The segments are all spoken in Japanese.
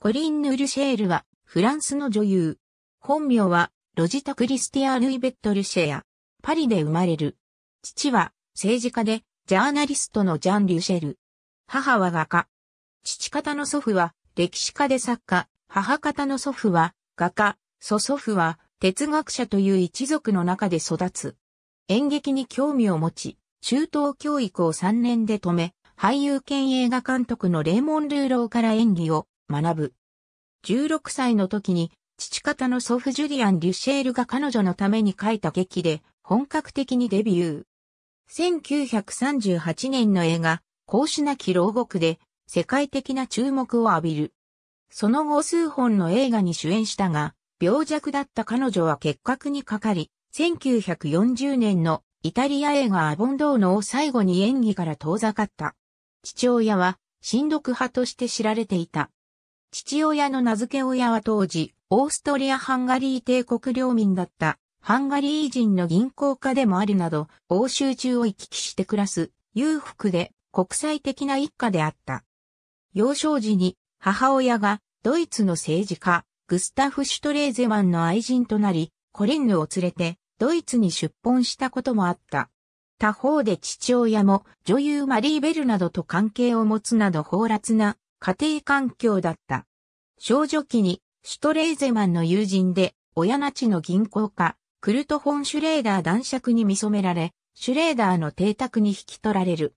コリン・ヌルシェールは、フランスの女優。本名は、ロジタ・クリスティア・ルイベット・ルシェア。パリで生まれる。父は、政治家で、ジャーナリストのジャン・リュシェル。母は画家。父方の祖父は、歴史家で作家。母方の祖父は、画家。祖祖父は、哲学者という一族の中で育つ。演劇に興味を持ち、中等教育を3年で止め、俳優兼映画監督のレーモン・ルーローから演技を学ぶ。16歳の時に、父方の祖父ジュリアン・リュシェールが彼女のために書いた劇で、本格的にデビュー。1938年の映画、孔子なき牢獄で、世界的な注目を浴びる。その後数本の映画に主演したが、病弱だった彼女は結核にかかり、1940年のイタリア映画アボンドーノを最後に演技から遠ざかった。父親は、親読派として知られていた。父親の名付け親は当時、オーストリア・ハンガリー帝国領民だったハンガリー人の銀行家でもあるなど、欧州中を行き来して暮らす裕福で国際的な一家であった。幼少時に母親がドイツの政治家グスタフ・シュトレーゼマンの愛人となり、コリンヌを連れてドイツに出奔したこともあった。他方で父親も女優マリー・ベルなどと関係を持つなど放辣な家庭環境だった。少女期にシュトレイゼマンの友人で、親なちの銀行家、クルト・フォン・シュレーダー男爵に見染められ、シュレーダーの邸宅に引き取られる。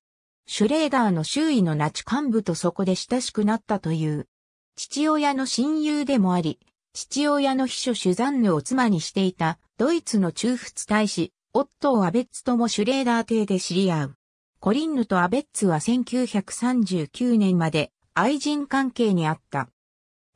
シュレーダーの周囲のナチ幹部とそこで親しくなったという。父親の親友でもあり、父親の秘書シュザンヌを妻にしていた、ドイツの中仏大使、オットー・アベッツともシュレーダー邸で知り合う。コリンヌとアベッツは1939年まで愛人関係にあった。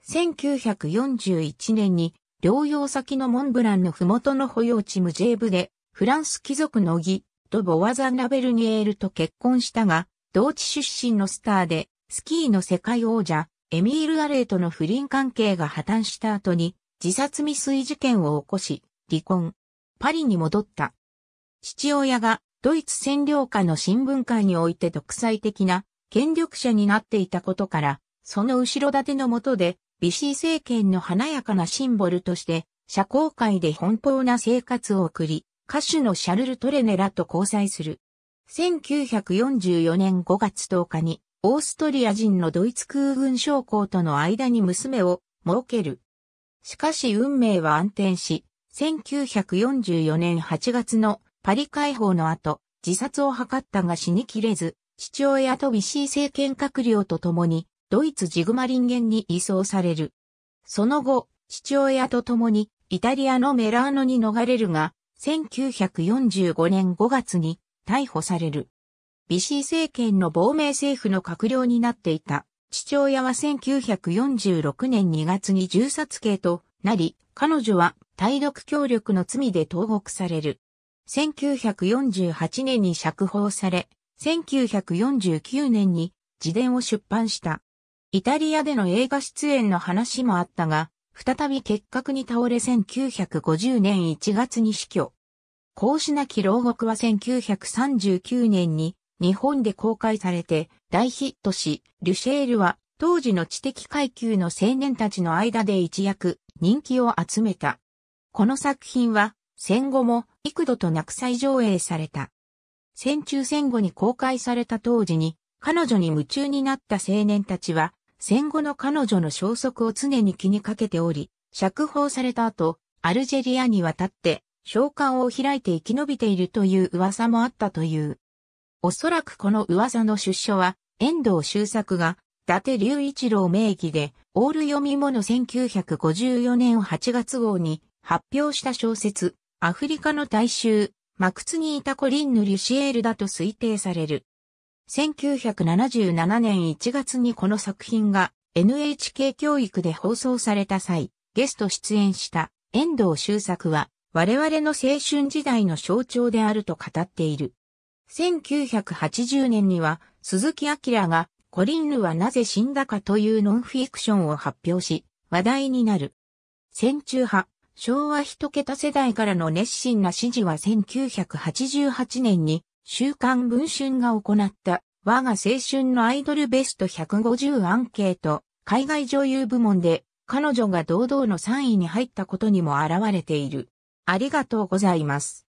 1941年に療養先のモンブランの麓の保養地ムジェーブでフランス貴族の義とボワザ・ラベルニエールと結婚したが、同地出身のスターでスキーの世界王者エミール・アレーとの不倫関係が破綻した後に自殺未遂事件を起こし離婚。パリに戻った。父親がドイツ占領下の新聞会において独裁的な権力者になっていたことから、その後ろ盾の下で、ビシー政権の華やかなシンボルとして、社交界で奔放な生活を送り、歌手のシャルル・トレネラと交際する。1944年5月10日に、オーストリア人のドイツ空軍将校との間に娘を設ける。しかし運命は暗転し、1944年8月のパリ解放の後、自殺を図ったが死にきれず、父親とビシー政権閣僚と共に、ドイツジグマリンゲンに移送される。その後、父親と共に、イタリアのメラーノに逃れるが、1945年5月に逮捕される。ビシー政権の亡命政府の閣僚になっていた。父親は1946年2月に銃殺刑となり、彼女は対独協力の罪で投獄される。1948年に釈放され、1949年に自伝を出版した。イタリアでの映画出演の話もあったが、再び結核に倒れ1950年1月に死去。孔子なき牢獄は1939年に日本で公開されて大ヒットし、リュシェールは当時の知的階級の青年たちの間で一躍人気を集めた。この作品は戦後も幾度となく再上映された。戦中戦後に公開された当時に、彼女に夢中になった青年たちは、戦後の彼女の消息を常に気にかけており、釈放された後、アルジェリアに渡って、召喚を開いて生き延びているという噂もあったという。おそらくこの噂の出所は、遠藤周作が、伊達隆一郎名義で、オール読み物1954年8月号に発表した小説、アフリカの大衆マクツにいたコリンヌ・リュシエールだと推定される。1977年1月にこの作品が NHK 教育で放送された際、ゲスト出演した遠藤周作は我々の青春時代の象徴であると語っている。1980年には鈴木明がコリンヌはなぜ死んだかというノンフィクションを発表し、話題になる。戦中派、昭和一桁世代からの熱心な支持は1988年に週刊文春が行った我が青春のアイドルベスト150アンケート海外女優部門で彼女が堂々の3位に入ったことにも現れている。ありがとうございます。